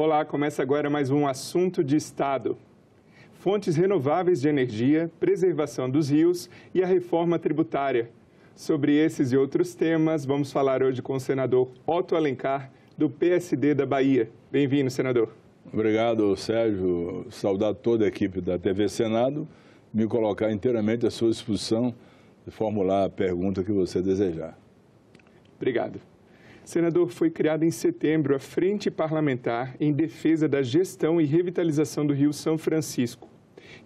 Olá, começa agora mais um assunto de Estado. Fontes renováveis de energia, preservação dos rios e a reforma tributária. Sobre esses e outros temas, vamos falar hoje com o senador Otto Alencar, do PSD da Bahia. Bem-vindo, senador. Obrigado, Sérgio. Saudar toda a equipe da TV Senado, me colocar inteiramente à sua disposição e formular a pergunta que você desejar. Obrigado. Senador, foi criada em setembro a Frente Parlamentar em Defesa da Gestão e Revitalização do Rio São Francisco.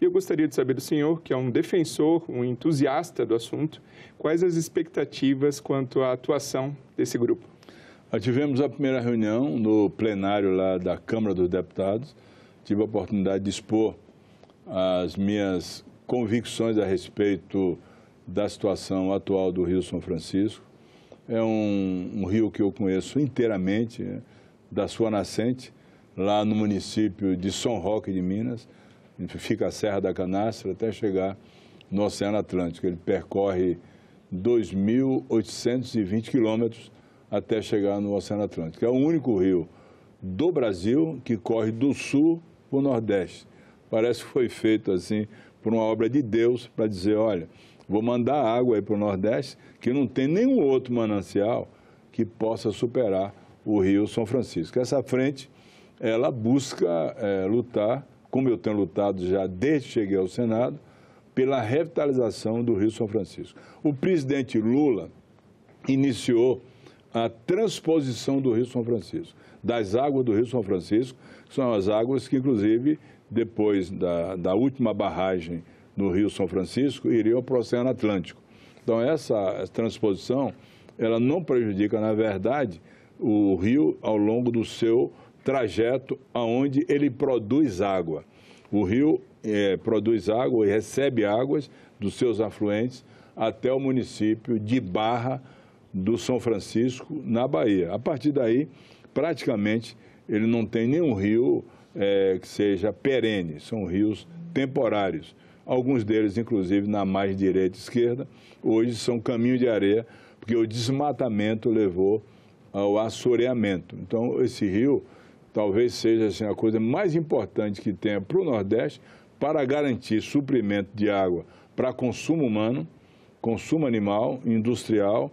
E eu gostaria de saber do senhor, que é um defensor, um entusiasta do assunto, quais as expectativas quanto à atuação desse grupo? Nós ah, tivemos a primeira reunião no plenário lá da Câmara dos Deputados. Tive a oportunidade de expor as minhas convicções a respeito da situação atual do Rio São Francisco, é um, um rio que eu conheço inteiramente, né, da sua nascente, lá no município de São Roque de Minas, fica a Serra da Canastra até chegar no Oceano Atlântico. Ele percorre 2.820 quilômetros até chegar no Oceano Atlântico. É o único rio do Brasil que corre do sul para o nordeste. Parece que foi feito assim por uma obra de Deus para dizer, olha, Vou mandar água aí para o Nordeste, que não tem nenhum outro manancial que possa superar o Rio São Francisco. Essa frente, ela busca é, lutar, como eu tenho lutado já desde que cheguei ao Senado, pela revitalização do Rio São Francisco. O presidente Lula iniciou a transposição do Rio São Francisco, das águas do Rio São Francisco, que são as águas que, inclusive, depois da, da última barragem no Rio São Francisco iria para o Oceano Atlântico. Então, essa transposição, ela não prejudica, na verdade, o rio ao longo do seu trajeto aonde ele produz água. O rio é, produz água e recebe águas dos seus afluentes até o município de Barra do São Francisco, na Bahia. A partir daí, praticamente, ele não tem nenhum rio é, que seja perene, são rios temporários alguns deles, inclusive, na mais direita e esquerda, hoje são caminho de areia, porque o desmatamento levou ao assoreamento. Então, esse rio talvez seja assim, a coisa mais importante que tenha para o Nordeste para garantir suprimento de água para consumo humano, consumo animal, industrial,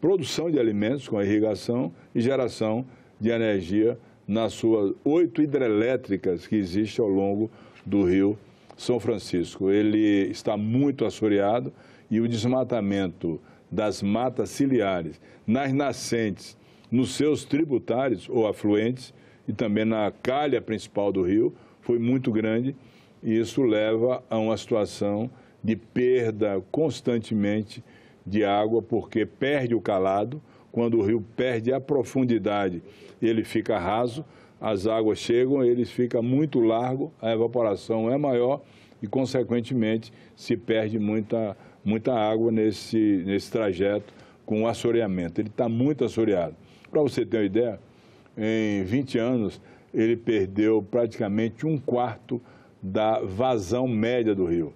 produção de alimentos com irrigação e geração de energia nas suas oito hidrelétricas que existem ao longo do rio são Francisco. Ele está muito assoreado e o desmatamento das matas ciliares nas nascentes, nos seus tributários ou afluentes e também na calha principal do rio foi muito grande e isso leva a uma situação de perda constantemente de água porque perde o calado, quando o rio perde a profundidade, ele fica raso as águas chegam, eles ficam muito largo, a evaporação é maior e, consequentemente, se perde muita, muita água nesse, nesse trajeto com o assoreamento. Ele está muito assoreado. Para você ter uma ideia, em 20 anos ele perdeu praticamente um quarto da vazão média do rio.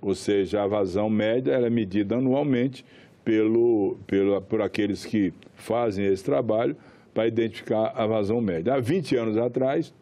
Ou seja, a vazão média é medida anualmente pelo, pelo, por aqueles que fazem esse trabalho para identificar a vazão média. Há 20 anos atrás,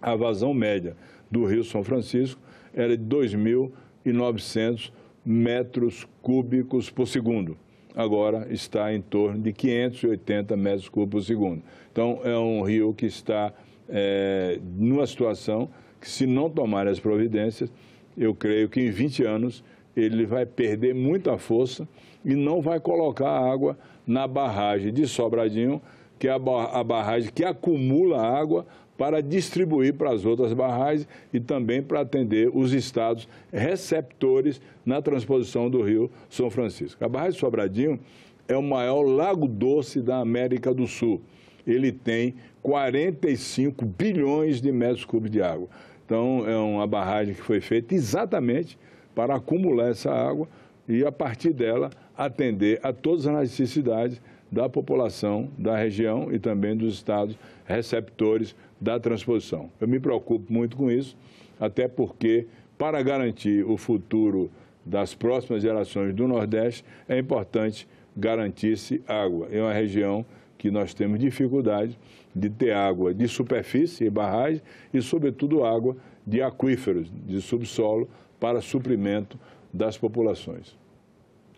a vazão média do Rio São Francisco era de 2.900 metros cúbicos por segundo. Agora está em torno de 580 metros cúbicos por segundo. Então, é um rio que está é, numa situação que, se não tomar as providências, eu creio que em 20 anos ele vai perder muita força e não vai colocar água na barragem de Sobradinho, que é a barragem que acumula água para distribuir para as outras barragens e também para atender os estados receptores na transposição do Rio São Francisco. A barragem Sobradinho é o maior lago doce da América do Sul. Ele tem 45 bilhões de metros cúbicos de água. Então, é uma barragem que foi feita exatamente para acumular essa água e, a partir dela, atender a todas as necessidades da população da região e também dos estados receptores da transposição. Eu me preocupo muito com isso, até porque, para garantir o futuro das próximas gerações do Nordeste, é importante garantir-se água. É uma região que nós temos dificuldade de ter água de superfície e barragem e, sobretudo, água de aquíferos, de subsolo, para suprimento das populações.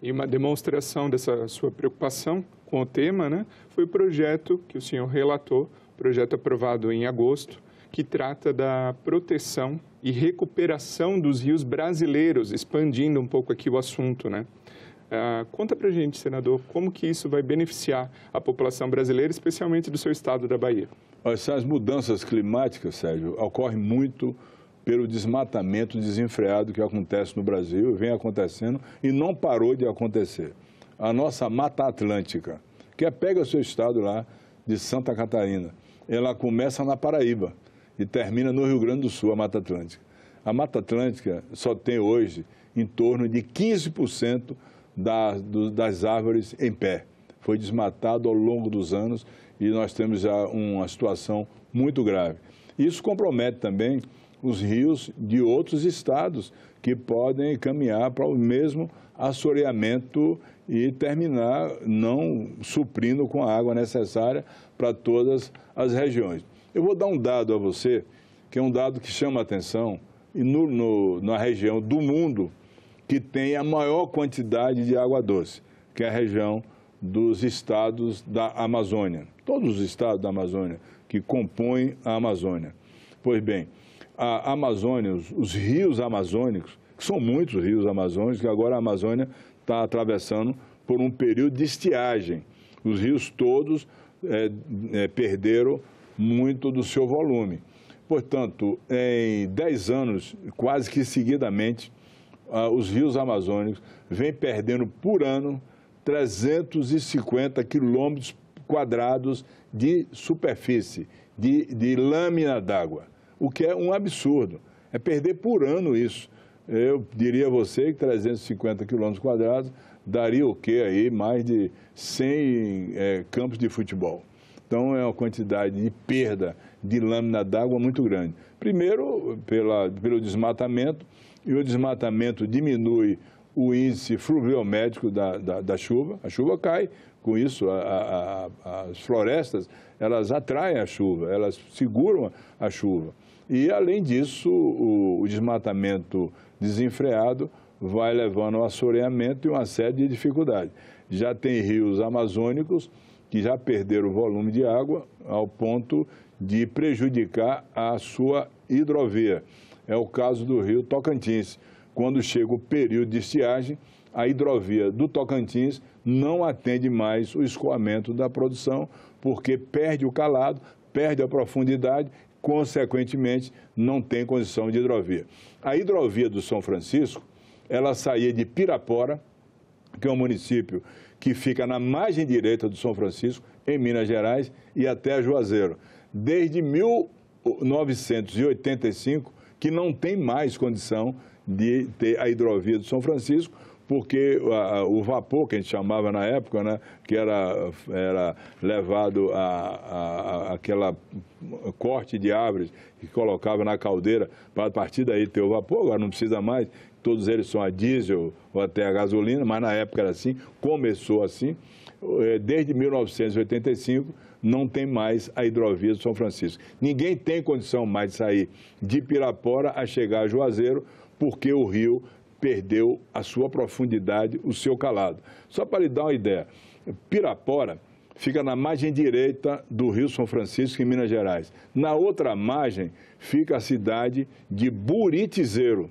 E uma demonstração dessa sua preocupação com o tema, né, foi o projeto que o senhor relatou, projeto aprovado em agosto, que trata da proteção e recuperação dos rios brasileiros, expandindo um pouco aqui o assunto, né? Uh, conta para gente, senador, como que isso vai beneficiar a população brasileira, especialmente do seu estado da Bahia? as mudanças climáticas, Sérgio, ocorrem muito pelo desmatamento desenfreado que acontece no Brasil, vem acontecendo e não parou de acontecer a nossa Mata Atlântica, que é pega o seu estado lá de Santa Catarina. Ela começa na Paraíba e termina no Rio Grande do Sul, a Mata Atlântica. A Mata Atlântica só tem hoje em torno de 15% da, do, das árvores em pé. Foi desmatado ao longo dos anos e nós temos já uma situação muito grave. Isso compromete também os rios de outros estados que podem caminhar para o mesmo assoreamento e terminar não suprindo com a água necessária para todas as regiões. Eu vou dar um dado a você, que é um dado que chama a atenção, e no, no, na região do mundo que tem a maior quantidade de água doce, que é a região dos estados da Amazônia. Todos os estados da Amazônia que compõem a Amazônia. Pois bem, a Amazônia, os, os rios amazônicos, que são muitos rios amazônicos, que agora a Amazônia está atravessando por um período de estiagem. Os rios todos é, é, perderam muito do seu volume. Portanto, em 10 anos, quase que seguidamente, os rios amazônicos vêm perdendo por ano 350 quilômetros quadrados de superfície, de, de lâmina d'água, o que é um absurdo. É perder por ano isso eu diria a você que 350 quilômetros quadrados daria o quê aí? Mais de 100 é, campos de futebol. Então, é uma quantidade de perda de lâmina d'água muito grande. Primeiro, pela, pelo desmatamento, e o desmatamento diminui o índice fluviométrico da, da, da chuva, a chuva cai, com isso a, a, as florestas, elas atraem a chuva, elas seguram a chuva. E, além disso, o, o desmatamento desenfreado vai levando ao assoreamento e uma série de dificuldades. Já tem rios amazônicos que já perderam o volume de água ao ponto de prejudicar a sua hidrovia. É o caso do rio Tocantins. Quando chega o período de estiagem, a hidrovia do Tocantins não atende mais o escoamento da produção, porque perde o calado, perde a profundidade consequentemente, não tem condição de hidrovia. A hidrovia do São Francisco, ela saía de Pirapora, que é um município que fica na margem direita do São Francisco, em Minas Gerais, e até Juazeiro. Desde 1985, que não tem mais condição de ter a hidrovia do São Francisco, porque a, ah, ah, o vapor, que a gente chamava na época, né, que era, era levado a, a, aquela corte de árvores que colocava na caldeira para a partir daí ter o vapor, agora não precisa mais, todos eles são a diesel ou até a gasolina, mas na época era assim, começou assim. É, desde 1985 não tem mais a hidrovia do São Francisco. Ninguém tem condição mais de sair de Pirapora a chegar a Juazeiro, porque o rio perdeu a sua profundidade, o seu calado. Só para lhe dar uma ideia, Pirapora fica na margem direita do Rio São Francisco, em Minas Gerais. Na outra margem fica a cidade de Buritizeiro.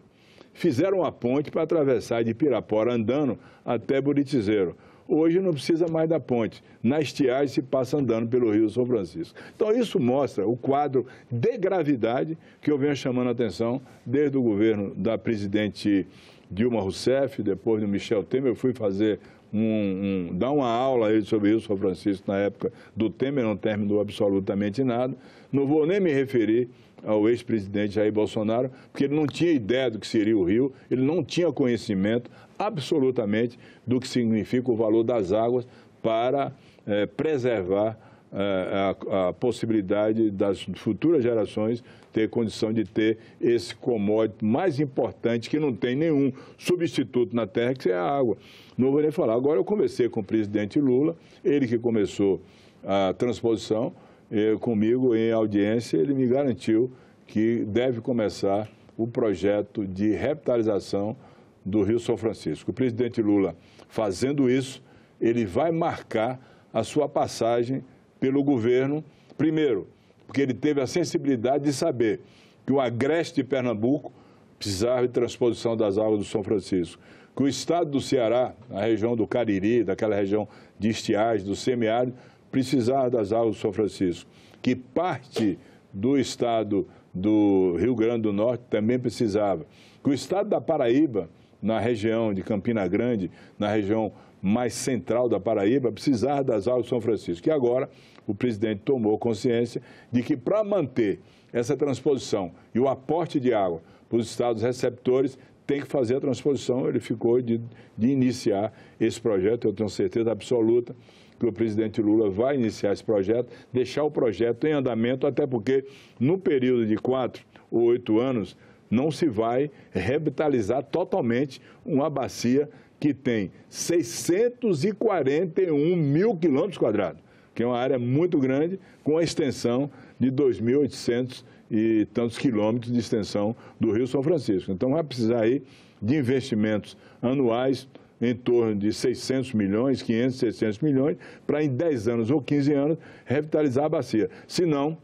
Fizeram uma ponte para atravessar de Pirapora andando até Buritizeiro. Hoje não precisa mais da ponte. Na estiagem se passa andando pelo Rio São Francisco. Então, isso mostra o quadro de gravidade que eu venho chamando a atenção desde o governo da presidente Dilma Rousseff, depois do Michel Temer. Eu fui fazer um, um, dar uma aula aí sobre Rio São Francisco, na época do Temer, não terminou absolutamente nada. Não vou nem me referir ao ex-presidente Jair Bolsonaro, porque ele não tinha ideia do que seria o rio, ele não tinha conhecimento absolutamente do que significa o valor das águas para eh, preservar eh, a, a, possibilidade das futuras gerações ter condição de ter esse commodity mais importante que não tem nenhum substituto na terra, que é a água. Não vou nem falar. Agora eu conversei com o presidente Lula, ele que começou a transposição, é, comigo em audiência, ele me garantiu que deve começar o projeto de revitalização do Rio São Francisco. O presidente Lula, fazendo isso, ele vai marcar a sua passagem pelo governo, primeiro, porque ele teve a sensibilidade de saber que o agreste de Pernambuco precisava de transposição das águas do São Francisco, que o estado do Ceará, a região do Cariri, daquela região de estiagem, do semiárido, precisar das águas do São Francisco, que parte do estado do Rio Grande do Norte também precisava, que o estado da Paraíba, na região de Campina Grande, na região mais central da Paraíba, precisar das águas do São Francisco. E agora o presidente tomou consciência de que para manter essa transposição e o aporte de água para os estados receptores, tem que fazer a transposição. Ele ficou de, de iniciar esse projeto, eu tenho certeza absoluta que o presidente Lula vai iniciar esse projeto, deixar o projeto em andamento, até porque no período de quatro ou oito anos não se vai revitalizar totalmente uma bacia que tem 641 mil quilômetros quadrados, que é uma área muito grande, com a extensão de 2.800 e tantos quilômetros de extensão do Rio São Francisco. Então vai precisar aí de investimentos anuais em torno de 600 milhões, 500, 600 milhões, para em 10 anos ou 15 anos revitalizar a bacia. Se não,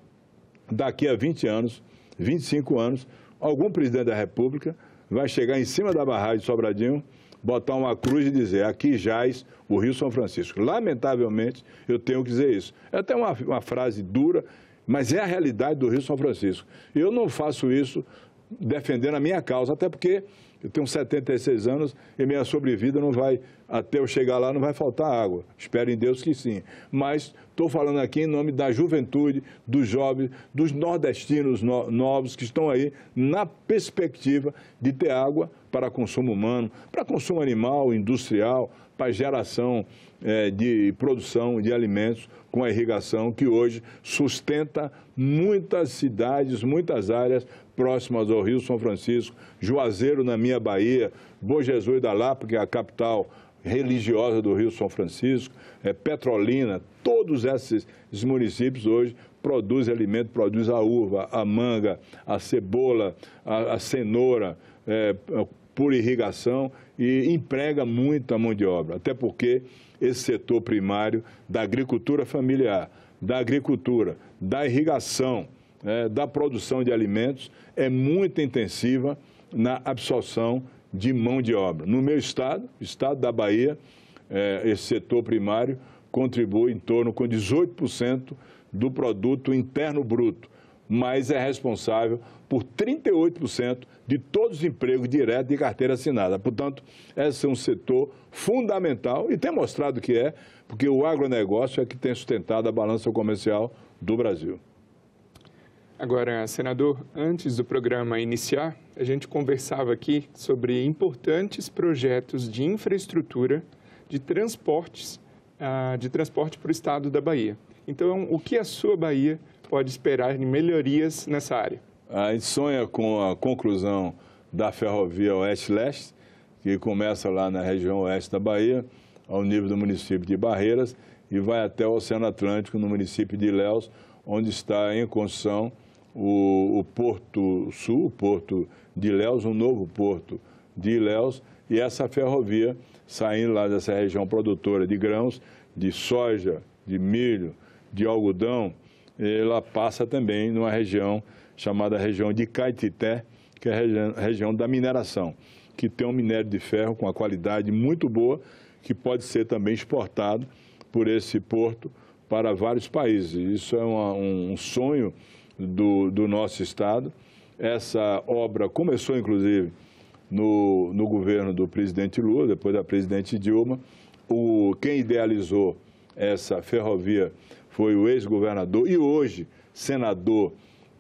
daqui a 20 anos, 25 anos, algum presidente da República vai chegar em cima da barragem de Sobradinho, botar uma cruz e dizer: aqui jaz o Rio São Francisco. Lamentavelmente, eu tenho que dizer isso. É até uma, uma frase dura, mas é a realidade do Rio São Francisco. Eu não faço isso defendendo a minha causa, até porque eu tenho 76 anos e minha sobrevida não vai, até eu chegar lá, não vai faltar água. Espero em Deus que sim. Mas estou falando aqui em nome da juventude, dos jovens, dos nordestinos no, novos que estão aí na perspectiva de ter água para consumo humano, para consumo animal, industrial, para geração é, de produção de alimentos com a irrigação que hoje sustenta muitas cidades, muitas áreas próximas ao Rio São Francisco, Juazeiro na minha Bahia, Bom Jesus da Lapa, que é a capital religiosa do Rio São Francisco, é Petrolina, todos esses municípios hoje produzem alimento, produzem a uva, a manga, a cebola, a, a cenoura, é, por irrigação e emprega muita mão de obra, até porque esse setor primário da agricultura familiar, da agricultura, da irrigação, é, da produção de alimentos, é muito intensiva na absorção de mão de obra. No meu estado, estado da Bahia, é, esse setor primário contribui em torno com 18% do produto interno bruto mas é responsável por 38% de todos os empregos diretos de carteira assinada. Portanto, esse é um setor fundamental e tem mostrado que é, porque o agronegócio é que tem sustentado a balança comercial do Brasil. Agora, senador, antes do programa iniciar, a gente conversava aqui sobre importantes projetos de infraestrutura de transportes, ah, de transporte para o estado da Bahia. Então, o que a sua Bahia pode esperar de melhorias nessa área? A gente sonha com a conclusão da ferrovia Oeste-Leste, que começa lá na região oeste da Bahia, ao nível do município de Barreiras, e vai até o Oceano Atlântico, no município de Ilhéus, onde está em construção o, o Porto Sul, o Porto de Ilhéus, um novo porto de Ilhéus, e essa ferrovia saindo lá dessa região produtora de grãos, de soja, de milho, de algodão, ela passa também numa região chamada região de Caetité, que é a região, região da mineração, que tem um minério de ferro com uma qualidade muito boa, que pode ser também exportado por esse porto para vários países. Isso é uma, um sonho do, do nosso Estado. Essa obra começou, inclusive, no, no, governo do presidente Lula, depois da presidente Dilma. O, quem idealizou essa ferrovia foi o ex-governador e hoje senador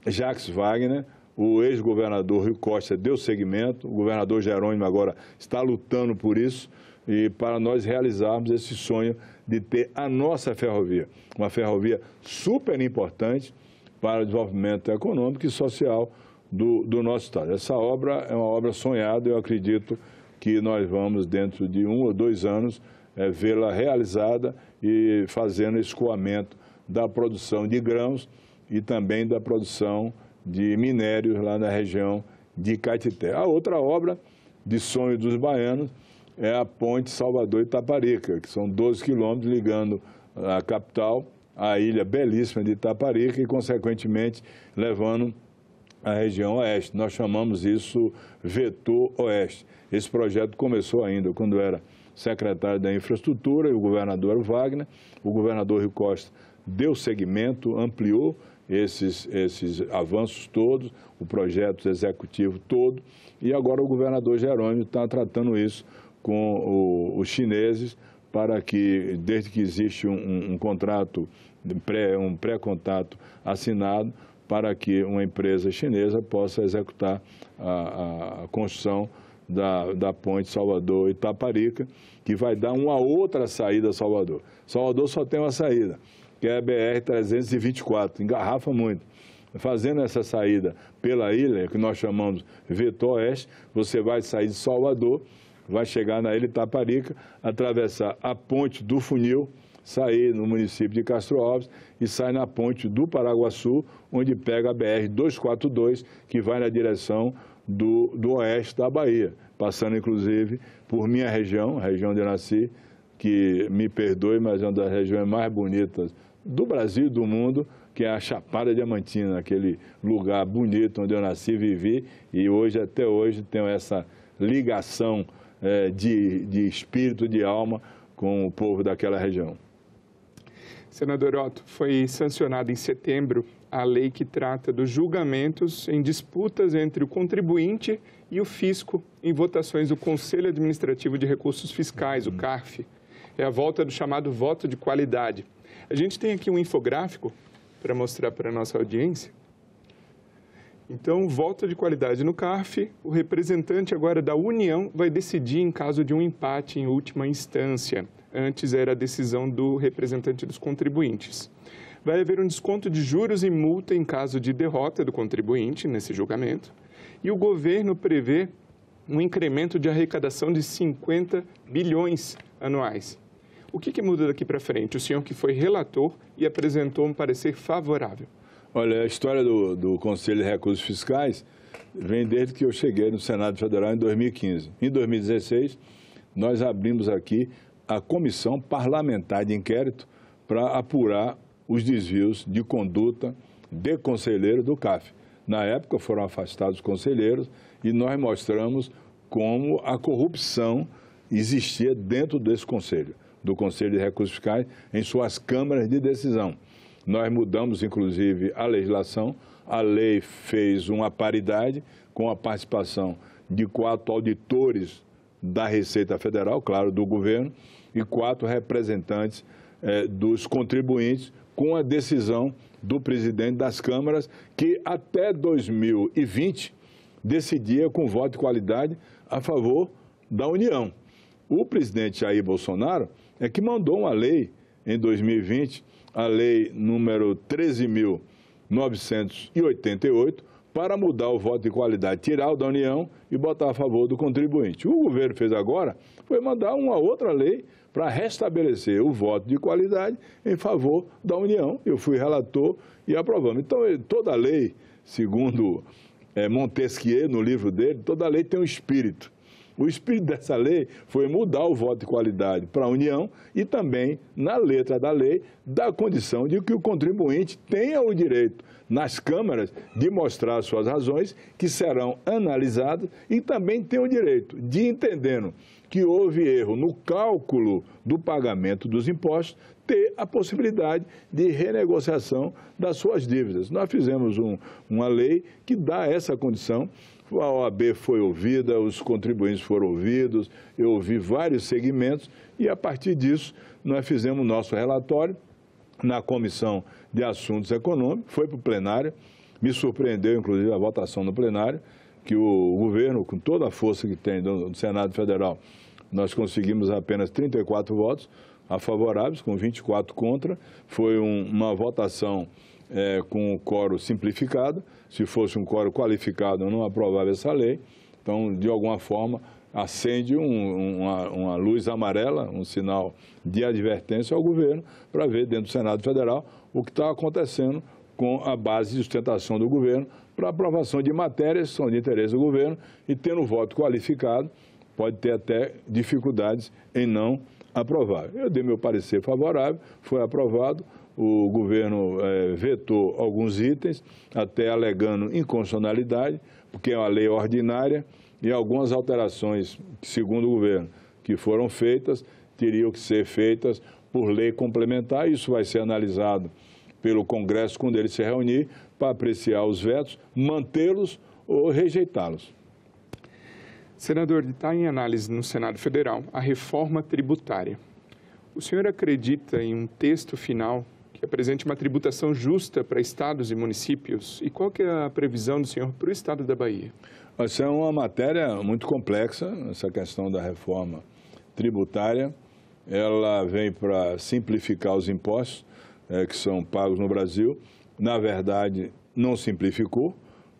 Jacques Wagner. O ex-governador Rui Costa deu seguimento, o governador Jerônimo agora está lutando por isso e para nós realizarmos esse sonho de ter a nossa ferrovia, uma ferrovia super importante para o desenvolvimento econômico e social do, do nosso Estado. Essa obra é uma obra sonhada, eu acredito que nós vamos, dentro de um ou dois anos, é, vê-la realizada e fazendo escoamento da produção de grãos e também da produção de minérios lá na região de Caetité. A outra obra de sonho dos baianos é a ponte Salvador-Itaparica, que são 12 quilômetros ligando a capital à ilha belíssima de Itaparica e, consequentemente, levando a região oeste. Nós chamamos isso vetor oeste. Esse projeto começou ainda quando era secretário da Infraestrutura e o governador Wagner, o governador Rio Costa deu segmento, ampliou esses, esses avanços todos, o projeto executivo todo, e agora o governador Jerônimo está tratando isso com o, os chineses para que, desde que existe um, um contrato, pré, um pré-contato assinado, para que uma empresa chinesa possa executar a, a construção da, da ponte Salvador-Itaparica, que vai dar uma outra saída a Salvador. Salvador só tem uma saída, que é a BR-324, engarrafa muito. Fazendo essa saída pela ilha, que nós chamamos Vetor Oeste, você vai sair de Salvador, vai chegar na ilha Itaparica, atravessar a ponte do funil, sair no município de Castro Alves e sai na ponte do Paraguaçu, onde pega a BR-242, que vai na direção do, do oeste da Bahia, passando inclusive por minha região, a região de eu nasci, que me perdoe, mas é uma das regiões mais bonitas do Brasil e do mundo, que é a Chapada Diamantina, aquele lugar bonito onde eu nasci e vivi, e hoje, até hoje, tenho essa ligação é, de, de espírito, de alma com o povo daquela região. Senador Otto, foi sancionada em setembro a lei que trata dos julgamentos em disputas entre o contribuinte e o fisco em votações do Conselho Administrativo de Recursos Fiscais, o uhum. CARF. É a volta do chamado voto de qualidade. A gente tem aqui um infográfico para mostrar para a nossa audiência. Então, volta de qualidade no CARF, o representante agora da União vai decidir em caso de um empate em última instância. Antes era a decisão do representante dos contribuintes. Vai haver um desconto de juros e multa em caso de derrota do contribuinte nesse julgamento. E o governo prevê um incremento de arrecadação de 50 bilhões anuais. O que, que muda daqui para frente? O senhor que foi relator e apresentou um parecer favorável. Olha, a história do, do Conselho de Recursos Fiscais vem desde que eu cheguei no Senado Federal em 2015. Em 2016, nós abrimos aqui a Comissão Parlamentar de Inquérito para apurar os desvios de conduta de conselheiro do CAF. Na época foram afastados os conselheiros e nós mostramos como a corrupção existia dentro desse conselho do Conselho de Recursos Fiscais em suas câmaras de decisão. Nós mudamos, inclusive, a legislação, a lei fez uma paridade com a participação de quatro auditores da Receita Federal, claro, do governo, e quatro representantes eh, dos contribuintes, com a decisão do presidente das câmaras, que até 2020 decidia com voto de qualidade a favor da União. O presidente Jair Bolsonaro é que mandou uma lei em 2020, a lei número 13.988, para mudar o voto de qualidade, tirar o da União e botar a favor do contribuinte. O governo fez agora foi mandar uma outra lei para restabelecer o voto de qualidade em favor da União. Eu fui relator e aprovamos. Então, toda lei, segundo eh, Montesquieu, no livro dele, toda lei tem um espírito. O espírito dessa lei foi mudar o voto de qualidade para a União e também, na letra da lei, da condição de que o contribuinte tenha o direito, nas câmaras, de mostrar suas razões, que serão analisadas, e também tenha o direito de, entendendo que houve erro no cálculo do pagamento dos impostos, ter a possibilidade de renegociação das suas dívidas. Nós fizemos um, uma lei que dá essa condição a OAB foi ouvida, os contribuintes foram ouvidos, eu ouvi vários segmentos e, a partir disso, nós fizemos o nosso relatório na Comissão de Assuntos Econômicos, foi para o plenário, me surpreendeu, inclusive, a votação no plenário, que o governo, com toda a força que tem do Senado Federal, nós conseguimos apenas 34 votos a favoráveis, com 24 contra. Foi um, uma votação é, com o coro simplificado. Se fosse um coro qualificado, não aprovava essa lei. Então, de alguma forma, acende um, uma, uma, luz amarela, um sinal de advertência ao governo, para ver dentro do Senado Federal o que está acontecendo com a base de sustentação do governo para aprovação de matérias que são de interesse do governo e tendo voto qualificado, pode ter até dificuldades em não aprovar. Eu dei meu parecer favorável, foi aprovado, o governo é, vetou alguns itens, até alegando inconstitucionalidade, porque é uma lei ordinária, e algumas alterações, segundo o governo, que foram feitas, teriam que ser feitas por lei complementar. Isso vai ser analisado pelo Congresso quando ele se reunir para apreciar os vetos, mantê-los ou rejeitá-los. Senador, está em análise no Senado Federal a reforma tributária. O senhor acredita em um texto final é presente uma tributação justa para estados e municípios. E qual que é a previsão do senhor para o estado da Bahia? Essa é uma matéria muito complexa, essa questão da reforma tributária. Ela vem para simplificar os impostos é, que são pagos no Brasil. Na verdade, não simplificou,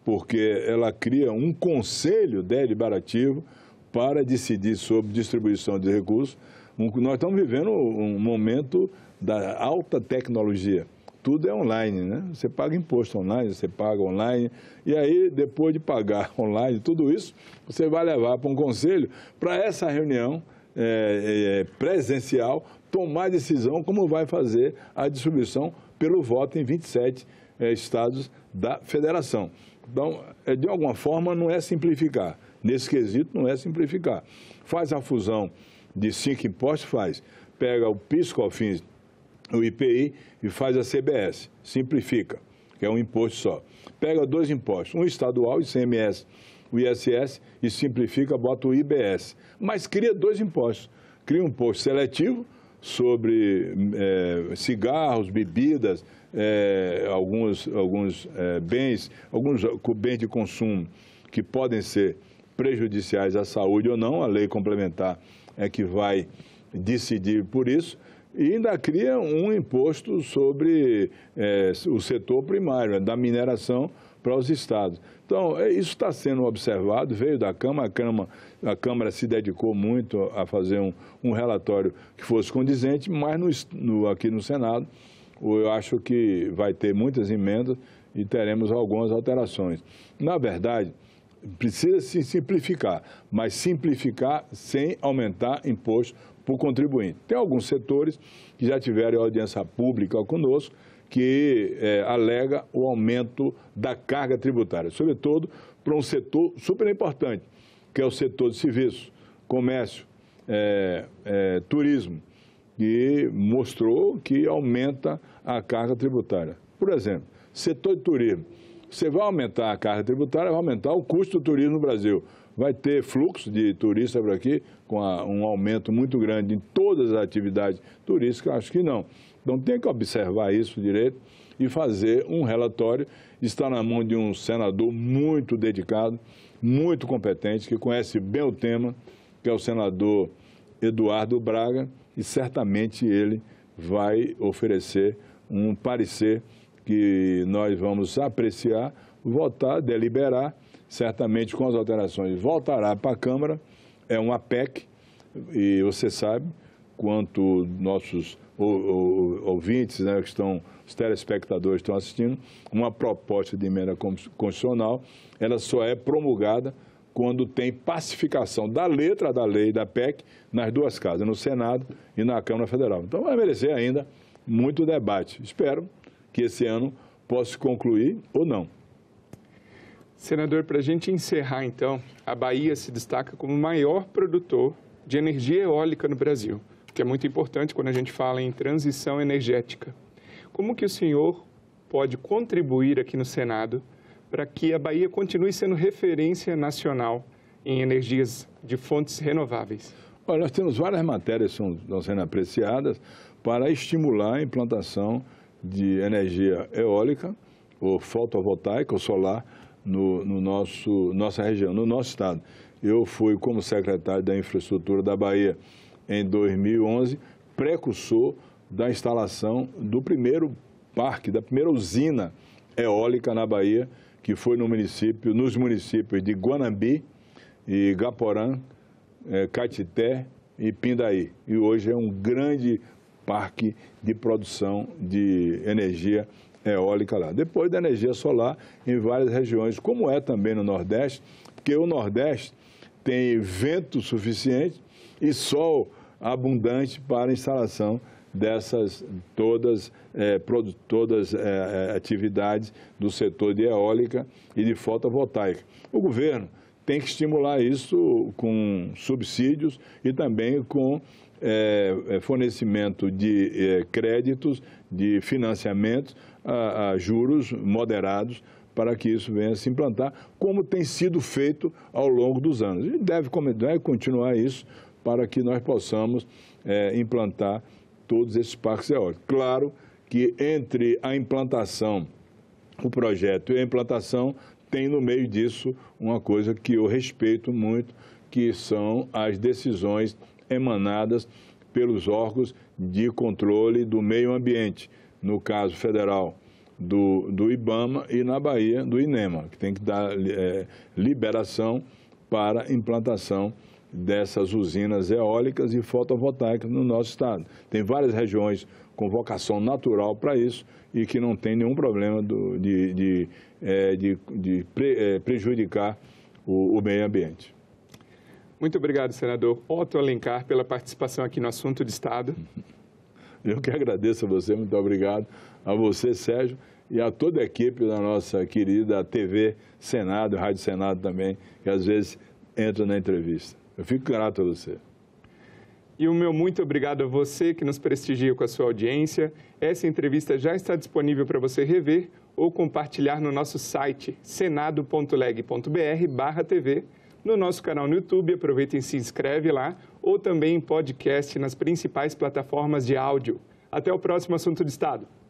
porque ela cria um conselho deliberativo para decidir sobre distribuição de recursos. nós estamos vivendo um momento da alta tecnologia. Tudo é online, né? Você paga imposto online, você paga online, e aí, depois de pagar online, tudo isso, você vai levar para um conselho para essa reunião é, é, é presencial tomar decisão como vai fazer a distribuição pelo voto em 27 é, estados da federação. Então, é, de alguma forma, não é simplificar. Nesse quesito, não é simplificar. Faz a fusão de cinco impostos? Faz. Pega o PIS, COFINS o IPI e faz a CBS, simplifica, que é um imposto só. Pega dois impostos, um estadual, ICMS, o ISS, e simplifica, bota o IBS. Mas cria dois impostos. Cria um imposto seletivo sobre é, cigarros, bebidas, é, alguns, alguns é, bens, alguns bens de consumo que podem ser prejudiciais à saúde ou não, a lei complementar é que vai decidir por isso e ainda cria um imposto sobre é, o setor primário, é, da mineração para os estados. Então, é, isso está sendo observado, veio da Câmara, a Câmara, a Câmara se dedicou muito a fazer um, um relatório que fosse condizente, mas no, no, aqui no Senado eu acho que vai ter muitas emendas e teremos algumas alterações. Na verdade, precisa se simplificar, mas simplificar sem aumentar imposto para o contribuinte. Tem alguns setores que já tiveram audiência pública conosco que é, alega o aumento da carga tributária, sobretudo para um setor super importante, que é o setor de serviços, comércio, é, é, turismo, que mostrou que aumenta a carga tributária. Por exemplo, setor de turismo. Você vai aumentar a carga tributária, vai aumentar o custo do turismo no Brasil vai ter fluxo de turistas para aqui, com um aumento muito grande em todas as atividades turísticas? Acho que não. Então tem que observar isso direito e fazer um relatório. Está na mão de um senador muito dedicado, muito competente, que conhece bem o tema, que é o senador Eduardo Braga, e certamente ele vai oferecer um parecer que nós vamos apreciar, votar, deliberar certamente com as alterações voltará para a Câmara, é uma PEC, e você sabe, quanto nossos ouvintes, né, que estão, os telespectadores estão assistindo, uma proposta de emenda constitucional, ela só é promulgada quando tem pacificação da letra da lei da PEC nas duas casas, no Senado e na Câmara Federal. Então vai merecer ainda muito debate. Espero que esse ano possa concluir ou não. Senador, para a gente encerrar então, a Bahia se destaca como o maior produtor de energia eólica no Brasil, que é muito importante quando a gente fala em transição energética. Como que o senhor pode contribuir aqui no Senado para que a Bahia continue sendo referência nacional em energias de fontes renováveis? Olha, nós temos várias matérias que estão sendo apreciadas para estimular a implantação de energia eólica, ou fotovoltaica, ou solar, no, no nosso, nossa região, no nosso estado. Eu fui como secretário da Infraestrutura da Bahia em 2011, precursor da instalação do primeiro parque, da primeira usina eólica na Bahia, que foi no município, nos municípios de Guanambi e Gaporã, é, Catité e Pindaí. E hoje é um grande parque de produção de energia eólica lá. Depois da energia solar em várias regiões, como é também no Nordeste, porque o Nordeste tem vento suficiente e sol abundante para a instalação dessas todas, é, todas é, é, atividades do setor de eólica e de fotovoltaica. O governo tem que estimular isso com subsídios e também com é, é fornecimento de é, créditos, de financiamentos, a, a juros moderados para que isso venha a se implantar, como tem sido feito ao longo dos anos. E deve, deve continuar isso para que nós possamos é, implantar todos esses parques eólicos. Claro que entre a implantação, o projeto e a implantação, tem no meio disso uma coisa que eu respeito muito, que são as decisões emanadas pelos órgãos de controle do meio ambiente no caso federal do, do IBAMA e na Bahia do INEMA, que tem que dar é, liberação para implantação dessas usinas eólicas e fotovoltaicas no nosso estado. Tem várias regiões com vocação natural para isso e que não tem nenhum problema do, de, de, é, de, de pre, é, prejudicar o, o meio ambiente. Muito obrigado, senador Otto Alencar, pela participação aqui no Assunto de Estado. Eu que agradeço a você, muito obrigado. A você, Sérgio, e a toda a equipe da nossa querida TV Senado, Rádio Senado também, que às vezes entra na entrevista. Eu fico grato a você. E o meu muito obrigado a você que nos prestigia com a sua audiência. Essa entrevista já está disponível para você rever ou compartilhar no nosso site senado.leg.br/tv no nosso canal no YouTube, aproveita e se inscreve lá, ou também em podcast nas principais plataformas de áudio. Até o próximo Assunto de Estado.